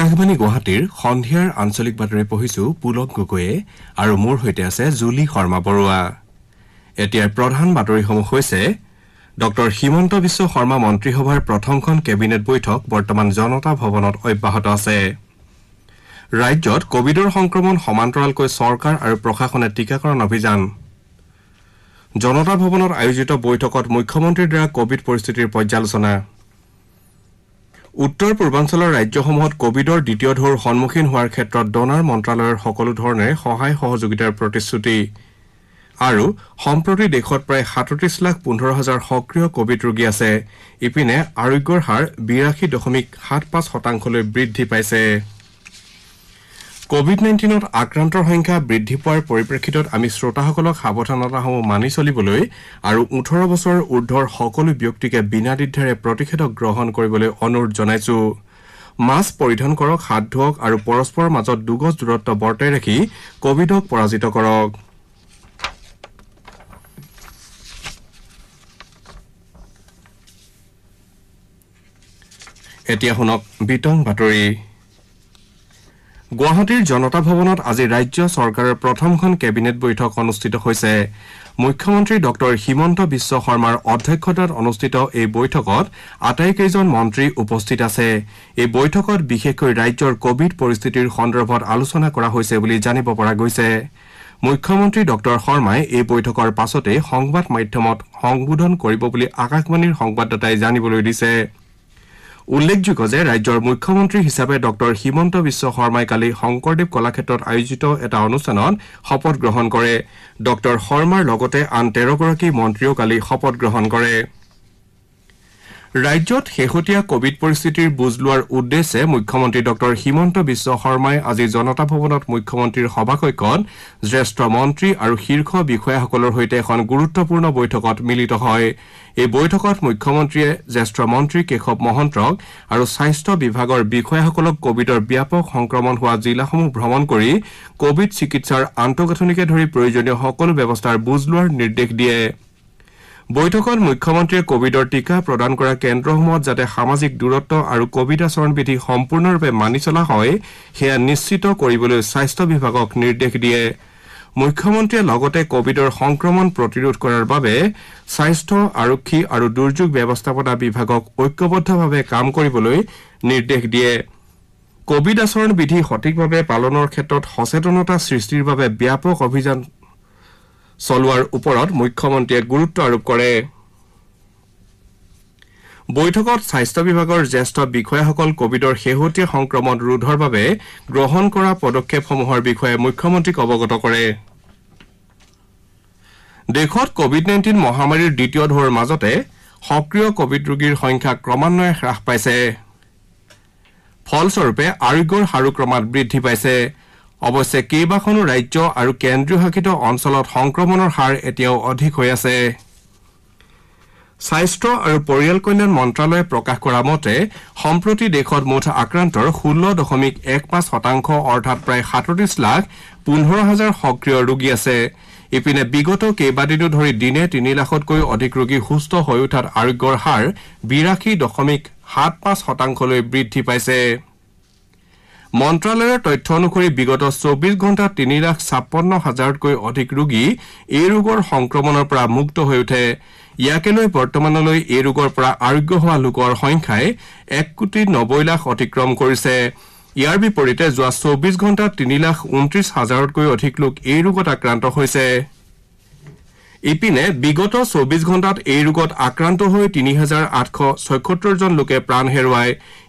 আকাশবাণী গুৱাহাটীৰ সন্ধিয়াৰ আঞ্চলিক বাতৰি পঢ়িছো পুলক গগৈয়ে আৰু মোৰ সৈতে আছে জুলি শৰ্মা বৰুৱা এতিয়াৰ প্ৰধান বাতৰিসমূহ হৈছে ডঃ হিমন্ত বিশ্ব শৰ্মা মন্ত্ৰীসভাৰ প্ৰথমখন কেবিনেট বৈঠক বৰ্তমান জনতা ভৱনত অব্যাহত আছে ৰাজ্যত কভিডৰ সংক্ৰমণ সমান্তৰালকৈ চৰকাৰ আৰু প্ৰশাসনে টীকাকৰণ অভিযান জনতা ভৱনত আয়োজিত বৈঠকত মুখ্যমন্ত্ৰীৰ দ্বাৰা কভিড পৰিস্থিতিৰ পৰ্যালোচনা উত্তৰ পূৰ্বাঞ্চলৰ ৰাজ্যসমূহত কভিডৰ দ্বিতীয় ঢৌৰ সন্মুখীন হোৱাৰ ক্ষেত্ৰত ডনাৰ মন্ত্ৰালয়ৰ সকলো ধৰণে সহায় সহযোগিতাৰ প্ৰতিশ্ৰুতি আৰু সম্প্ৰতি দেশত প্ৰায় সাতত্ৰিশ লাখ পোন্ধৰ হাজাৰ সক্ৰিয় কভিড ৰোগী আছে ইপিনে আৰোগ্যৰ হাৰ বিৰাশী দশমিক সাত পাঁচ শতাংশলৈ বৃদ্ধি পাইছে কোভিড নাইণ্টিনত আক্ৰান্তৰ সংখ্যা বৃদ্ধি পোৱাৰ পৰিপ্ৰেক্ষিতত আমি শ্ৰোতাসকলক সাৱধানতাসমূহ মানি চলিবলৈ আৰু ওঠৰ বছৰ ঊৰ্ধৰ সকলো ব্যক্তিকে বিনা বিনাদ্বিধাৰে প্ৰতিষেধক গ্ৰহণ কৰিবলৈ অনুৰোধ জনাইছো মাস্ক পৰিধান কৰক হাত ধোৱক আৰু পৰস্পৰৰ মাজত দুগজ দূৰত্ব বৰ্তাই ৰাখি কোভিডক পৰাজিত কৰক এতিয়া শুনক বিতং বাতৰি গুৱাহাটীৰ জনতা ভৱনত আজি ৰাজ্য চৰকাৰৰ প্ৰথমখন কেবিনেট বৈঠক অনুষ্ঠিত হৈছে মুখ্যমন্ত্ৰী ডঃ হিমন্ত বিশ্ব শৰ্মাৰ অধ্যক্ষতাত অনুষ্ঠিত এই বৈঠকত আটাইকেইজন মন্ত্ৰী উপস্থিত আছে এই বৈঠকত বিশেষকৈ ৰাজ্যৰ কোভিড পৰিস্থিতিৰ সন্দৰ্ভত আলোচনা কৰা হৈছে বুলি জানিব পৰা গৈছে মুখ্যমন্ত্ৰী ডঃ শৰ্মাই এই বৈঠকৰ পাছতেই সংবাদ মাধ্যমত সম্বোধন কৰিব বুলি আকাশবাণীৰ সংবাদদাতাই জানিবলৈ দিছে উল্লেখযোগ্য যে ৰাজ্যৰ মুখ্যমন্ত্ৰী হিচাপে ডঃ হিমন্ত বিশ্ব শৰ্মাই কালি শংকৰদেৱ কলাক্ষেত্ৰত আয়োজিত এটা অনুষ্ঠানত শপত গ্ৰহণ কৰে ডঃ শৰ্মাৰ লগতে আন তেৰগৰাকী মন্ত্ৰীয়েও কালি শপত গ্ৰহণ কৰিছে ৰাজ্যত শেহতীয়া কোভিড পৰিস্থিতিৰ বুজ লোৱাৰ উদ্দেশ্যে মুখ্যমন্ত্ৰী ডঃ হিমন্ত বিশ্ব শৰ্মাই আজি জনতা ভৱনত মুখ্যমন্ত্ৰীৰ সভাকক্ষত জ্যেষ্ঠ মন্ত্ৰী আৰু শীৰ্ষ বিষয়াসকলৰ সৈতে এখন গুৰুত্বপূৰ্ণ বৈঠকত মিলিত হয় এই বৈঠকত মুখ্যমন্ত্ৰীয়ে জ্যেষ্ঠ মন্ত্ৰী কেশৱ মহন্তক আৰু স্বাস্থ্য বিভাগৰ বিষয়াসকলক কোভিডৰ ব্যাপক সংক্ৰমণ হোৱা জিলাসমূহ ভ্ৰমণ কৰি কোভিড চিকিৎসাৰ আন্তঃগাঁথনিকে ধৰি প্ৰয়োজনীয় সকলো ব্যৱস্থাৰ বুজ লোৱাৰ নিৰ্দেশ দিয়ে বৈঠকত মুখ্যমন্ত্ৰীয়ে কোৱিডৰ টীকা প্ৰদান কৰা কেন্দ্ৰসমূহত যাতে সামাজিক দূৰত্ব আৰু কোৱিড আচৰণ বিধি সম্পূৰ্ণৰূপে মানি চলা হয় সেয়া নিশ্চিত কৰিবলৈ স্বাস্থ্য বিভাগক নিৰ্দেশ দিয়ে মুখ্যমন্ত্ৰীয়ে লগতে কোৱিডৰ সংক্ৰমণ প্ৰতিৰোধ কৰাৰ বাবে স্বাস্থ্য আৰক্ষী আৰু দুৰ্যোগ ব্যৱস্থাপনা বিভাগক ঐক্যবদ্ধভাৱে কাম কৰিবলৈ নিৰ্দেশ দিয়ে কোৱিড আচৰণ বিধি সঠিকভাৱে পালনৰ ক্ষেত্ৰত সচেতনতা সৃষ্টিৰ বাবে ব্যাপক অভিযান চলোৱাৰ ওপৰত মুখ্যমন্ত্ৰীয়ে গুৰুত্ব আৰোপ কৰে বৈঠকত স্বাস্থ্য বিভাগৰ জ্যেষ্ঠ বিষয়াসকল কোভিডৰ শেহতীয়া সংক্ৰমণ ৰোধৰ বাবে গ্ৰহণ কৰা পদক্ষেপসমূহৰ বিষয়ে মুখ্যমন্ত্ৰীক অৱগত কৰে দেশত কোভিড নাইণ্টিন মহামাৰীৰ দ্বিতীয় ঢৌৰ মাজতে সক্ৰিয় কোভিড ৰোগীৰ সংখ্যা ক্ৰমান্বয়ে হ্ৰাস পাইছে ফলস্বৰূপে আৰোগ্যৰ হাৰো ক্ৰমাৎ বৃদ্ধি পাইছে অৱশ্যে কেইবাখনো ৰাজ্য আৰু কেন্দ্ৰীয় শাসিত অঞ্চলত সংক্ৰমণৰ হাৰ এতিয়াও অধিক হৈ আছে স্বাস্থ্য আৰু পৰিয়াল কল্যাণ মন্ত্ৰালয়ে প্ৰকাশ কৰা মতে সম্প্ৰতি দেশত মুঠ আক্ৰান্তৰ ষোল্ল দশমিক এক পাঁচ শতাংশ অৰ্থাৎ প্ৰায় সাতত্ৰিশ লাখ পোন্ধৰ হাজাৰ সক্ৰিয় ৰোগী আছে ইপিনে বিগত কেইবাদিনো ধৰি দিনে তিনি লাখতকৈও অধিক ৰোগী সুস্থ হৈ উঠাত আৰোগ্যৰ হাৰ বিৰাশী দশমিক সাত পাঁচ শতাংশলৈ বৃদ্ধি পাইছে মন্ত্ৰালয়ৰ তথ্য অনুসৰি বিগত চৌবিশ ঘণ্টাত তিনি লাখ ছাপন্ন হাজাৰতকৈ অধিক ৰোগী এই ৰোগৰ সংক্ৰমণৰ পৰা মুক্ত হৈ উঠে ইয়াকে লৈ বৰ্তমানলৈ এই ৰোগৰ পৰা আৰোগ্য হোৱা লোকৰ সংখ্যাই এক কোটি নব্বৈ লাখ অতিক্ৰম কৰিছে ইয়াৰ বিপৰীতে যোৱা চৌবিশ ঘণ্টাত তিনি লাখ ঊনত্ৰিশ হাজাৰতকৈ অধিক লোক এই ৰোগত আক্ৰান্ত হৈছে ইপিনে বিগত চৌবিছ ঘণ্টাত এই ৰোগত আক্ৰান্ত হৈ তিনি হাজাৰ আঠশ ছয়সত্তৰজন লোকে প্ৰাণ হেৰুৱাই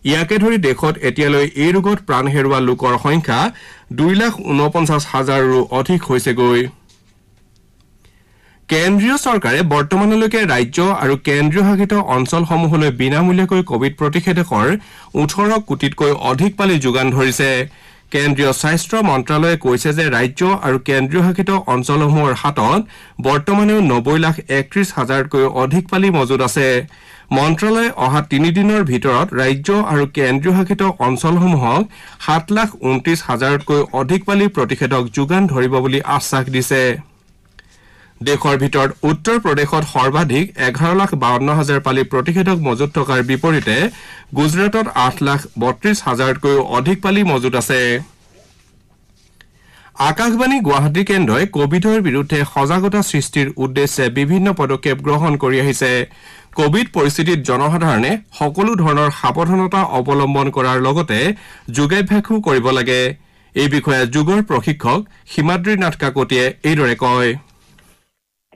ইয়াকে ধৰি দেশত এতিয়ালৈ এই ৰোগত প্ৰাণ হেৰুওৱা লোকৰ সংখ্যা দুই লাখ ঊনপঞ্চাছ হাজাৰৰো অধিক হৈছেগৈ কেন্দ্ৰীয় চৰকাৰে বৰ্তমানলৈকে ৰাজ্য আৰু কেন্দ্ৰীয় শাসিত অঞ্চলসমূহলৈ বিনামূলীয়াকৈ কোৱিড প্ৰতিষেধকৰ ওঠৰ কোটিতকৈ অধিক পালি যোগান ধৰিছে কেন্দ্ৰীয় স্বাস্থ্য মন্ত্ৰালয়ে কৈছে যে ৰাজ্য আৰু কেন্দ্ৰীয় শাসিত অঞ্চলসমূহৰ হাতত বৰ্তমানেও নব্বৈ লাখ একত্ৰিছ হাজাৰতকৈও অধিক পালি মজুত আছে মন্ত্ৰালয়ে অহা তিনিদিনৰ ভিতৰত ৰাজ্য আৰু কেন্দ্ৰীয় শাসিত অঞ্চলসমূহক সাত লাখ ঊনত্ৰিছ হাজাৰতকৈও অধিক পালি প্ৰতিষেধক যোগান ধৰিব বুলি আশ্বাস দিছে দেশৰ ভিতৰত উত্তৰ প্ৰদেশত সৰ্বাধিক এঘাৰ লাখ বাৱন্ন হাজাৰ পালি প্ৰতিষেধক মজুত থকাৰ বিপৰীতে গুজৰাটত আঠ লাখ বত্ৰিশ হাজাৰতকৈও অধিক পালি মজুত আছে আকাশবাণী গুৱাহাটী কেন্দ্ৰই কভিডৰ বিৰুদ্ধে সজাগতা সৃষ্টিৰ উদ্দেশ্যে বিভিন্ন পদক্ষেপ গ্ৰহণ কৰি আহিছে কভিড পৰিস্থিতিত জনসাধাৰণে সকলো ধৰণৰ সাৱধানতা অৱলম্বন কৰাৰ লগতে যোগাভ্যাসো কৰিব লাগে এই বিষয়ে যোগৰ প্ৰশিক্ষক হিমাদ্ৰীনাথ কাকতিয়ে এইদৰে কয়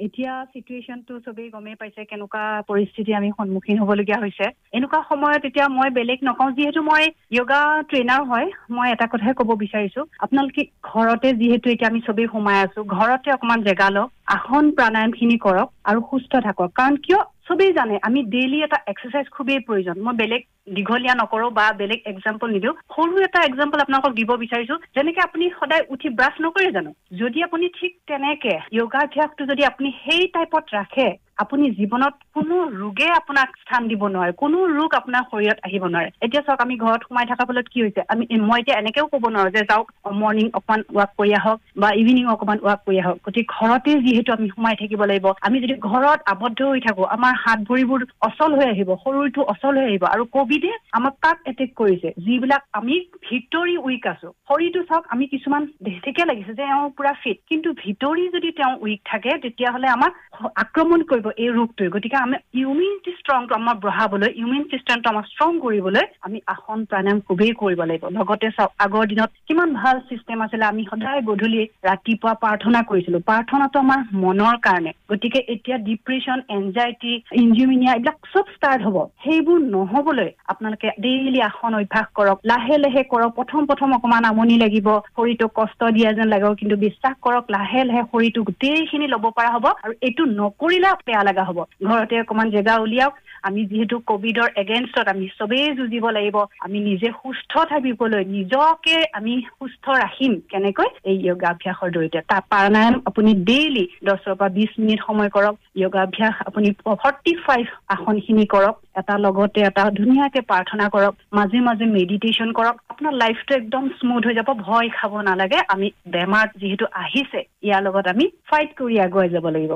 এতিয়া চিটুৱেশ্যনটো চবেই গমেই পাইছে কেনেকুৱা পৰিস্থিতি আমি সন্মুখীন হবলগীয়া হৈছে এনেকুৱা সময়ত এতিয়া মই বেলেগ নকওঁ যিহেতু মই য়োগা ট্ৰেইনাৰ হয় মই এটা কথাই ক'ব বিচাৰিছো আপোনালোকে ঘৰতে যিহেতু এতিয়া আমি চবেই সোমাই আছো ঘৰতে অকমান জেগা লওক আসন প্ৰাণায়ামখিনি কৰক আৰু সুস্থ থাকক কাৰণ কিয় চবেই জানে আমি ডেইলি এটা এক্সাৰচাইজ খুবেই প্ৰয়োজন মই বেলেগ দীঘলীয়া নকৰো বা বেলেগ এক্সাম্পল নিদিওঁ সৰু এটা এক্সাম্পল আপোনালোকক দিব বিচাৰিছো যেনেকে আপুনি সদায় উঠি ব্ৰাছ নকৰে জানো যদি আপুনি ঠিক তেনেকে যোগাভ্যাসটো যদি আপুনি সেই টাইপত ৰাখে আপুনি জীৱনত কোনো ৰোগে আপোনাক স্থান দিব নোৱাৰে কোনো ৰোগ আপোনাৰ শৰীৰত আহিব নোৱাৰে এতিয়া চাওক আমি ঘৰত সোমাই থকাৰ ফলত কি হৈছে আমি মই এতিয়া এনেকেও ক'ব নোৱাৰো যে যাওক মৰ্ণিং অকমান ৱাক কৰি আহক বা ইভিনিং অকমান ৱাক কৰি আহক গতিকে ঘৰতে যিহেতু আমি সোমাই থাকিব লাগিব আমি যদি ঘৰত আবদ্ধ হৈ থাকো আমাৰ হাত ভৰিবোৰ অচল হৈ আহিব শৰীৰটো অচল হৈ আহিব আৰু কভিডে আমাক তাক এটেক কৰিছে যিবিলাক আমি ভিতৰি উইক আছো শৰীৰটো চাওক আমি কিছুমান ঠিকে লাগিছে যে এওঁ পুৰা ফিট কিন্তু ভিতৰি যদি তেওঁ উইক থাকে তেতিয়াহ'লে আমাক আক্ৰমণ কৰিব কৰিব এই ৰোগটোৱে গতিকে আমি ইমিউনিটি ষ্ট্ৰংটো আমাৰ বঢ়াবলৈ ইমিউন ছিষ্টেমটো আমাৰ ষ্ট্ৰং কৰিবলৈ আমি আসন প্ৰাণায়াম খুবেই কৰিব লাগিব লগতে চাওক আগৰ দিনত কিমান ভাল ছিষ্টেম আছিলে আমি সদায় গধূলি ৰাতিপুৱা প্ৰাৰ্থনা কৰিছিলোঁ প্ৰাৰ্থনাটো আমাৰ মনৰ কাৰণে গতিকে এতিয়া ডিপ্ৰেশ্যন এনজাইটি ইঞ্জুমিনিয়া এইবিলাক চব ষ্টাৰ্ট হ'ব সেইবোৰ নহ'বলৈ আপোনালোকে ডেইলি আসন অভ্যাস কৰক লাহে লাহে কৰক প্ৰথম প্ৰথম অকণমান আমনি লাগিব শৰীৰটো কষ্ট দিয়া যেন লাগিব কিন্তু বিশ্বাস কৰক লাহে লাহে শৰীৰটো গোটেইখিনি ল'ব পৰা হ'ব আৰু এইটো নকৰিলে বেয়া লগা হব ঘৰতে অকমান জেগা উলিয়াওক আমি যিহেতু কভিডৰ এগেইনষ্টত আমি চবেই যুঁজিব লাগিব আমি নিজে সুস্থ থাকিবলৈ নিজকে আমি সুস্থ ৰাখিম কেনেকৈ এই যোগাভ্যাসৰ জৰিয়তে তাৰ প্ৰাণায়াম আপুনি ডেইলি দহৰ পৰা বিছ মিনিট সময় কৰক যোগাভ্যাস আপুনি ফৰ্টি ফাইভ আসনখিনি কৰক এটা লগতে এটা ধুনীয়াকে প্ৰাৰ্থনা কৰক মাজে মাজে মেডিটেশ্যন কৰক আপোনাৰ লাইফটো একদম স্মুথ হৈ যাব ভয় খাব নালাগে আমি বেমাৰ যিহেতু আহিছে ইয়াৰ লগত আমি ফাইট কৰি আগুৱাই যাব লাগিব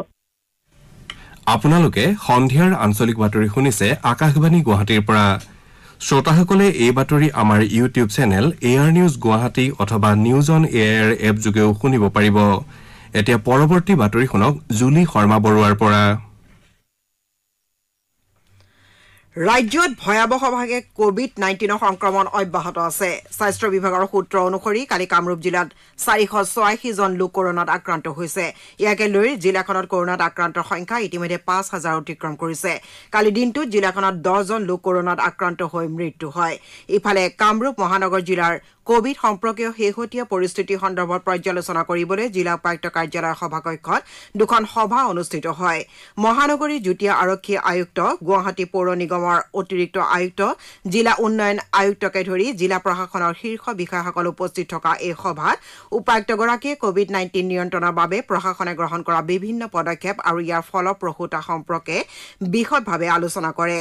আপোনালোকে সন্ধিয়াৰ আঞ্চলিক বাতৰি শুনিছে আকাশবাণী গুৱাহাটীৰ পৰা শ্ৰোতাসকলে এই বাতৰি আমাৰ YouTube channel A R news Guwahati অথবা news on A I R app যোগেও শুনিব পাৰিব এতিয়া পৰৱৰ্তী বাতৰি শুনক জুলি শৰ্মা বৰুৱাৰ পৰা ৰাজ্যত ভয়াৱহভাৱে কোভিড নাইণ্টিনৰ সংক্ৰমণ অব্যাহত আছে স্বাস্থ্য বিভাগৰ সূত্ৰ অনুসৰি কালি কামৰূপ জিলাত চাৰিশ ছয়াশীজন লোক কৰোণাত আক্ৰান্ত হৈছে ইয়াকে লৈ জিলাখনত কৰোণাত আক্ৰান্তৰ সংখ্যা ইতিমধ্যে পাঁচ হাজাৰ অতিক্ৰম কৰিছে কালি দিনটোত জিলাখনত দহজন লোক কৰোণাত আক্ৰান্ত হৈ মৃত্যু হয় ইফালে কামৰূপ মহানগৰ জিলাৰ কোভিড সম্পৰ্কীয় শেহতীয়া পৰিস্থিতি সন্দৰ্ভত পৰ্যালোচনা কৰিবলৈ জিলা উপায়ুক্ত কাৰ্যালয়ৰ সভাকক্ষত দুখন সভা অনুষ্ঠিত হয় মহানগৰীৰ যুটীয়া আৰক্ষী আয়ুক্ত গুৱাহাটী পৌৰ নিগমৰ সমূহৰ অতিৰিক্ত আয়ুক্ত জিলা উন্নয়ন আয়ুক্তকে ধৰি জিলা প্ৰশাসনৰ শীৰ্ষ বিষয়াসকল উপস্থিত থকা এই সভাত উপায়ুক্তগৰাকীয়ে কোভিড নাইণ্টিন নিয়ন্ত্ৰণৰ বাবে প্ৰশাসনে গ্ৰহণ কৰা বিভিন্ন পদক্ষেপ আৰু ইয়াৰ ফলপ্ৰসূতা সম্পৰ্কে বিশদভাৱে আলোচনা কৰে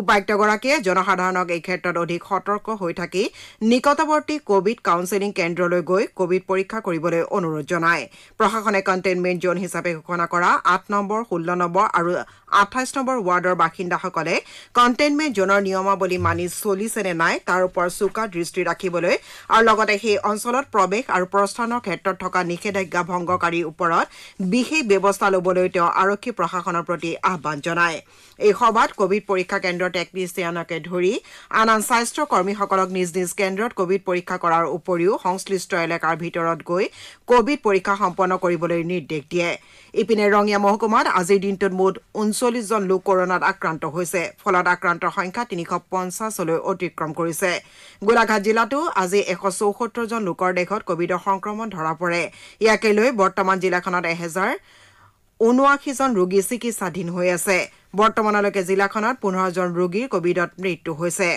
উপায়ুক্তগৰাকীয়ে জনসাধাৰণক এই ক্ষেত্ৰত অধিক সতৰ্ক হৈ থাকি নিকটৱৰ্তী কোভিড কাউন্সেলিং কেন্দ্ৰলৈ গৈ কোভিড পৰীক্ষা কৰিবলৈ অনুৰোধ জনায় প্ৰশাসনে কণ্টেইনমেণ্ট জ'ন হিচাপে ঘোষণা কৰা আঠ নম্বৰ ষোল্ল নম্বৰ আৰু আঠাইছ নম্বৰ ৱাৰ্ডৰ বাসিন্দাসকলে কণ্টেইনমেণ্ট জ'নৰ নিয়মাৱলী মানি চলিছে নে নাই তাৰ ওপৰত চোকা দৃষ্টি ৰাখিবলৈ আৰু লগতে সেই অঞ্চলত প্ৰৱেশ আৰু প্ৰস্থানৰ ক্ষেত্ৰত থকা নিষেধাজ্ঞা ভংগকাৰীৰ ওপৰত বিশেষ ব্যৱস্থা ল'বলৈ তেওঁ আৰক্ষী প্ৰশাসনৰ প্ৰতি আহান জনায় এই সভাত কোৱিড পৰীক্ষা কেন্দ্ৰৰ টেকনিচিয়ানকে ধৰি আন আন স্বাস্থ্যকৰ্মীসকলক নিজ নিজ কেন্দ্ৰত কোৱিড পৰীক্ষা কৰাৰ উপৰিও সংশ্লিষ্ট এলেকাৰ ভিতৰত গৈ কোৱিড পৰীক্ষা সম্পন্ন কৰিবলৈ নিৰ্দেশ দিয়ে ইপিনে ৰঙিয়া মহকুমাত আজিৰ দিনটোত মুঠ ঊনচল্লিছজন লোক কৰনাত আক্ৰান্ত হৈছে ফলত আক্ৰান্তৰ সংখ্যা তিনিশ পঞ্চাছলৈ অতিক্ৰম কৰিছে গোলাঘাট জিলাতো আজি এশ চৌসত্তৰজন লোকৰ দেশত কভিডৰ সংক্ৰমণ ধৰা পৰে ইয়াকে লৈ বৰ্তমান জিলাখনত এহেজাৰ ঊনোৱাশীজন ৰোগী চিকিৎসাধীন হৈ আছে বৰ্তমানলৈকে জিলাখনত পোন্ধৰজন ৰোগীৰ কভিডত মৃত্যু হৈছে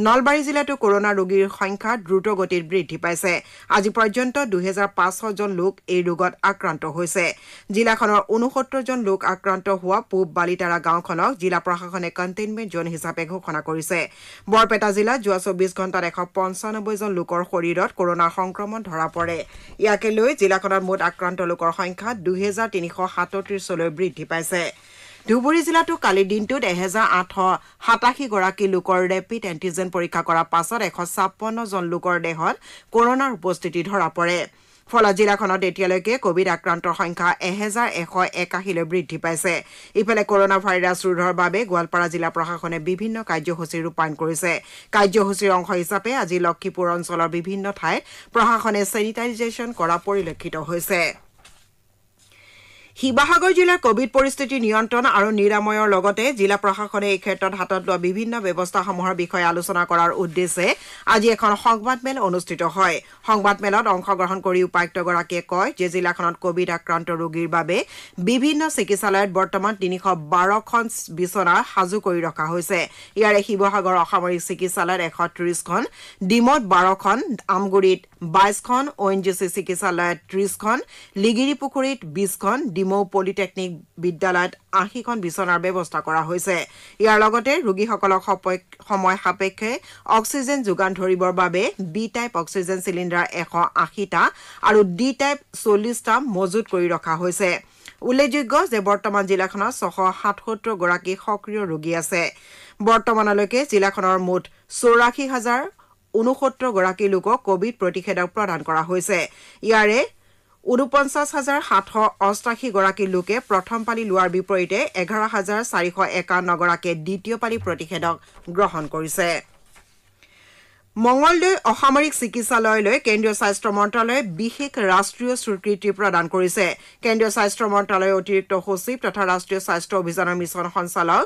নলবাৰী জিলাতো কৰোণা ৰোগীৰ সংখ্যা দ্ৰুতগতিত বৃদ্ধি পাইছে আজি পৰ্যন্ত দুহেজাৰ পাঁচশজন লোক এই ৰোগত আক্ৰান্ত হৈছে জিলাখনৰ ঊনসত্তৰজন লোক আক্ৰান্ত হোৱা পূব বালিতাৰা গাঁওখনক জিলা প্ৰশাসনে কণ্টেইনমেণ্ট জ'ন হিচাপে ঘোষণা কৰিছে বৰপেটা জিলাত যোৱা চৌবিছ ঘণ্টাত এশ পঞ্চানব্বৈজন লোকৰ শৰীৰত কৰোণাৰ সংক্ৰমণ ধৰা পৰে ইয়াকে লৈ জিলাখনত মুঠ আক্ৰান্ত লোকৰ সংখ্যা দুহেজাৰ তিনিশ সাতত্ৰিশলৈ বৃদ্ধি পাইছে ধুবুৰী জিলাতো কালিৰ দিনটোত এহেজাৰ আঠশ সাতাশীগৰাকী লোকৰ ৰেপিড এণ্টিজেন পৰীক্ষা কৰাৰ পাছত এশ ছাপন্নজন লোকৰ দেহত কৰনাৰ উপস্থিতি ধৰা পৰে ফলত জিলাখনত এতিয়ালৈকে কোভিড আক্ৰান্তৰ সংখ্যা এহেজাৰ এশ একাশীলৈ বৃদ্ধি পাইছে ইফালে কৰনা ভাইৰাছ ৰোধৰ বাবে গোৱালপাৰা জিলা প্ৰশাসনে বিভিন্ন কাৰ্যসূচী ৰূপায়ণ কৰিছে কাৰ্যসূচীৰ অংশ হিচাপে আজি লক্ষীপুৰ অঞ্চলৰ বিভিন্ন ঠাইত প্ৰশাসনে ছেনিটাইজেশ্যন কৰা পৰিলক্ষিত হৈছে শিৱসাগৰ জিলাৰ কোভিড পৰিস্থিতি নিয়ন্ত্ৰণ আৰু নিৰাময়ৰ লগতে জিলা প্ৰশাসনে এই ক্ষেত্ৰত হাতত লোৱা বিভিন্ন ব্যৱস্থাসমূহৰ বিষয়ে আলোচনা কৰাৰ উদ্দেশ্যে আজি এখন সংবাদমেল অনুষ্ঠিত হয় সংবাদমেলত অংশগ্ৰহণ কৰি উপায়ুক্তগৰাকীয়ে কয় যে জিলাখনত কোভিড আক্ৰান্ত ৰোগীৰ বাবে বিভিন্ন চিকিৎসালয়ত বৰ্তমান তিনিশ বাৰখন বিচনা সাজু কৰি ৰখা হৈছে ইয়াৰে শিৱসাগৰ অসামৰিক চিকিৎসালয়ত এশ ত্ৰিশখন ডিমত বাৰখন আমগুৰিত বাইছখন অ' এন জি চি চিকিৎসালয়ত ত্ৰিশখন লিগিৰিপুখুৰীত বিছখন ডি ডিমৌ পলিটেকনিক বিদ্যালয়ত আশীখন বিচনাৰ ব্যৱস্থা কৰা হৈছে ইয়াৰ লগতে ৰোগীসকলক সময় সাপেক্ষে অক্সিজেন যোগান ধৰিবৰ বাবে বি টাইপ অক্সিজেন চিলিণ্ডাৰ এশ আশীটা আৰু ডি টাইপ চল্লিছটা মজুত কৰি ৰখা হৈছে উল্লেখযোগ্য যে বৰ্তমান জিলাখনত ছশ সাতসত্তৰগৰাকী সক্ৰিয় ৰোগী আছে বৰ্তমানলৈকে জিলাখনৰ মুঠ চৌৰাশী হাজাৰ ঊনসত্তৰগৰাকী লোকক কোভিড প্ৰতিষেধক প্ৰদান কৰা হৈছে ইয়াৰে ঊনপঞ্চাছ হাজাৰ সাতশ অষ্টাশীগৰাকী লোকে প্ৰথম পালি লোৱাৰ বিপৰীতে এঘাৰ হাজাৰ চাৰিশ একাৱন্নগৰাকীয়ে দ্বিতীয় পালি প্ৰতিষেধক গ্ৰহণ কৰিছে মঙলদৈ অসামৰিক চিকিৎসালয়লৈ কেন্দ্ৰীয় স্বাস্থ্য মন্ত্ৰালয়ে বিশেষ ৰাষ্ট্ৰীয় স্বীকৃতি প্ৰদান কৰিছে কেন্দ্ৰীয় স্বাস্থ্য মন্ত্ৰালয়ৰ অতিৰিক্ত সচিব তথা ৰাষ্ট্ৰীয় স্বাস্থ্য অভিযানৰ মিছন সঞ্চালক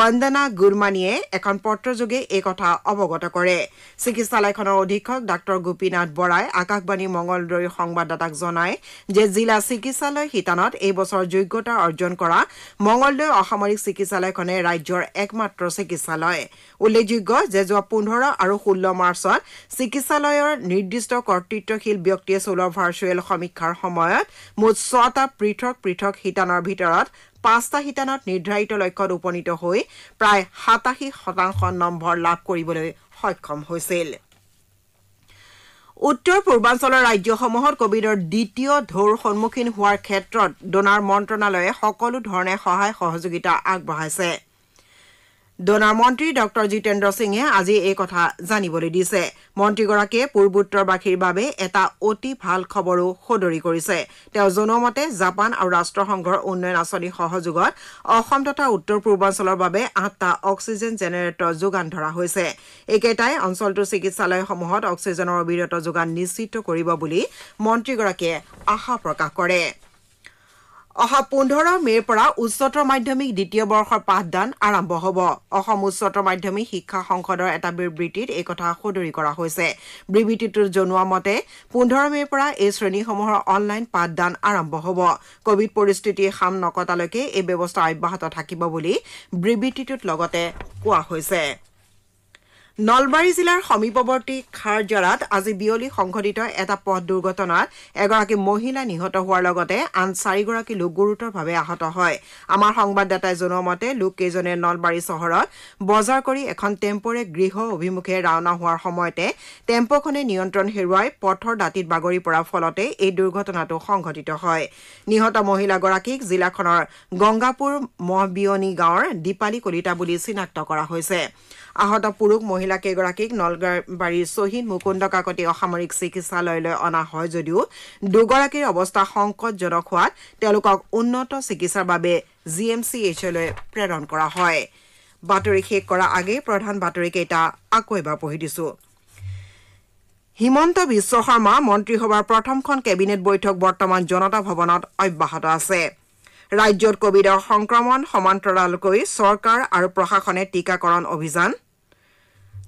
বন্দনা গুৰমানীয়ে এখন পত্ৰযোগে এই কথা অৱগত কৰে চিকিৎসালয়খনৰ অধীক্ষক ডাঃ গোপীনাথ বৰাই আকাশবাণী মঙলদৈৰ সংবাদদাতাক জনায় যে জিলা চিকিৎসালয় শিতানত এই বছৰ যোগ্যতা অৰ্জন কৰা মঙলদৈ অসামৰিক চিকিৎসালয়খনে ৰাজ্যৰ একমাত্ৰ চিকিৎসালয় উল্লেখযোগ্য যে যোৱা পোন্ধৰ আৰু ষোল্ল মাৰ মাৰ্চত চিকিৎসালয়ৰ নিৰ্দিষ্ট কৰ্তৃত্বশীল ব্যক্তিয়ে চলোৱা ভাৰ্চুৱেল সমীক্ষাৰ সময়ত মুঠ ছটা পৃথক পৃথক শিতানৰ ভিতৰত পাঁচটা শিতানত নিৰ্ধাৰিত লক্ষ্যত উপনীত হৈ প্ৰায় সাতাশী শতাংশ নম্বৰ লাভ কৰিবলৈ সক্ষম হৈছিল উত্তৰ পূৰ্বাঞ্চলৰ ৰাজ্যসমূহত কভিডৰ দ্বিতীয় ঢৌৰ সন্মুখীন হোৱাৰ ক্ষেত্ৰত ডনাৰ মন্ত্ৰণালয়ে সকলো ধৰণে সহায় সহযোগিতা আগবঢ়াইছে ডনাৰ মন্ত্ৰী ডঃ জিতেন্দ্ৰ সিঙে আজি এই কথা জানিবলৈ দিছে মন্ত্ৰীগৰাকীয়ে পূৰ্বোত্তৰবাসীৰ বাবে এটা অতি ভাল খবৰো সদৰি কৰিছে তেওঁ জনোৱামতে জাপান আৰু ৰাষ্ট্ৰসংঘৰ উন্নয়ন আঁচনি সহযোগত অসম তথা উত্তৰ পূৰ্বাঞ্চলৰ বাবে আঠটা অক্সিজেন জেনেৰেটৰ যোগান ধৰা হৈছে একেটাই অঞ্চলটোৰ চিকিৎসালয়সমূহত অক্সিজেনৰ অবিৰত যোগান নিশ্চিত কৰিব বুলি মন্ত্ৰীগৰাকীয়ে আশা প্ৰকাশ কৰিছে অহা পোন্ধৰ মে'ৰ পৰা উচ্চতৰ মাধ্যমিক দ্বিতীয় বৰ্ষৰ পাঠদান আৰম্ভ হ'ব অসম উচ্চতৰ মাধ্যমিক শিক্ষা সংসদৰ এটা বিবৃতিত এই কথা সদৰি কৰা হৈছে বিবৃতিটোত জনোৱা মতে পোন্ধৰ মে'ৰ পৰা এই শ্ৰেণীসমূহৰ অনলাইন পাঠদান আৰম্ভ হ'ব কোভিড পৰিস্থিতি সাম নকটালৈকে এই ব্যৱস্থা অব্যাহত থাকিব বুলি বিবৃতিটোত লগতে কোৱা হৈছে নলবাৰী জিলাৰ সমীপৱৰ্তী খাৰজৰাত আজি বিয়লি সংঘটিত এটা পথ দুৰ্ঘটনাত এগৰাকী মহিলা নিহত হোৱাৰ লগতে আন চাৰিগৰাকী লোক গুৰুতৰভাৱে আহত হয় আমাৰ সংবাদদাতাই জনোৱা মতে লোককেইজনে নলবাৰী চহৰত বজাৰ কৰি এখন টেম্পৰে গৃহ অভিমুখে ৰাওনা হোৱাৰ সময়তে টেম্পখনে নিয়ন্ত্ৰণ হেৰুৱাই পথৰ দাঁতিত বাগৰি পৰাৰ ফলতে এই দুৰ্ঘটনাটো সংঘটিত হয় নিহত মহিলাগৰাকীক জিলাখনৰ গংগাপুৰ মহবিয়নী গাঁৱৰ দীপালী কলিতা বুলি চিনাক্ত কৰা হৈছে আহত পুৰুষ মহিলা কেইগৰাকীক নলগাবাৰীৰ শ্বহীদ মুকুন্দ কাকতি অসামৰিক চিকিৎসালয়লৈ অনা হয় যদিও দুগৰাকীৰ অৱস্থা সংকটজনক হোৱাত তেওঁলোকক উন্নত চিকিৎসাৰ বাবে জি এম চি এইচলৈ প্ৰেৰণ কৰা হয় বাতৰি শেষ কৰাৰ আগেয়ে প্ৰধান বাতৰিকেইটা আকৌ এবাৰ পঢ়ি দিছো হিমন্ত বিশ্ব শৰ্মা মন্ত্ৰীসভাৰ প্ৰথমখন কেবিনেট বৈঠক বৰ্তমান জনতা ভৱনত অব্যাহত আছে ৰাজ্যত কভিডৰ সংক্ৰমণ সমান্তৰালকৈ চৰকাৰ আৰু প্ৰশাসনে টীকাকৰণ অভিযান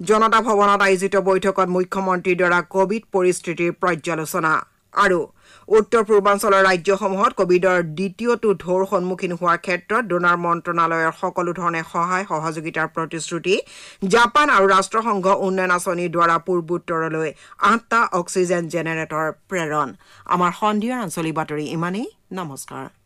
জনতা ভৱনত আয়োজিত বৈঠকত মুখ্যমন্ত্ৰীৰ দ্বাৰা কোভিড পৰিস্থিতিৰ পৰ্যালোচনা আৰু উত্তৰ পূৰ্বাঞ্চলৰ ৰাজ্যসমূহত কোভিডৰ দ্বিতীয়টো ঢৌৰ সন্মুখীন হোৱাৰ ক্ষেত্ৰত ড'নাৰ মন্ত্ৰণালয়ৰ সকলো ধৰণে সহায় সহযোগিতাৰ প্ৰতিশ্ৰুতি জাপান আৰু ৰাষ্ট্ৰসংঘ উন্নয়ন আঁচনিৰ দ্বাৰা পূৰ্বোত্তৰলৈ আঠটা অক্সিজেন জেনেৰেটৰ প্ৰেৰণ আমাৰ সন্ধিয়াৰ আঞ্চলিক বাতৰি ইমানেই নমস্কাৰ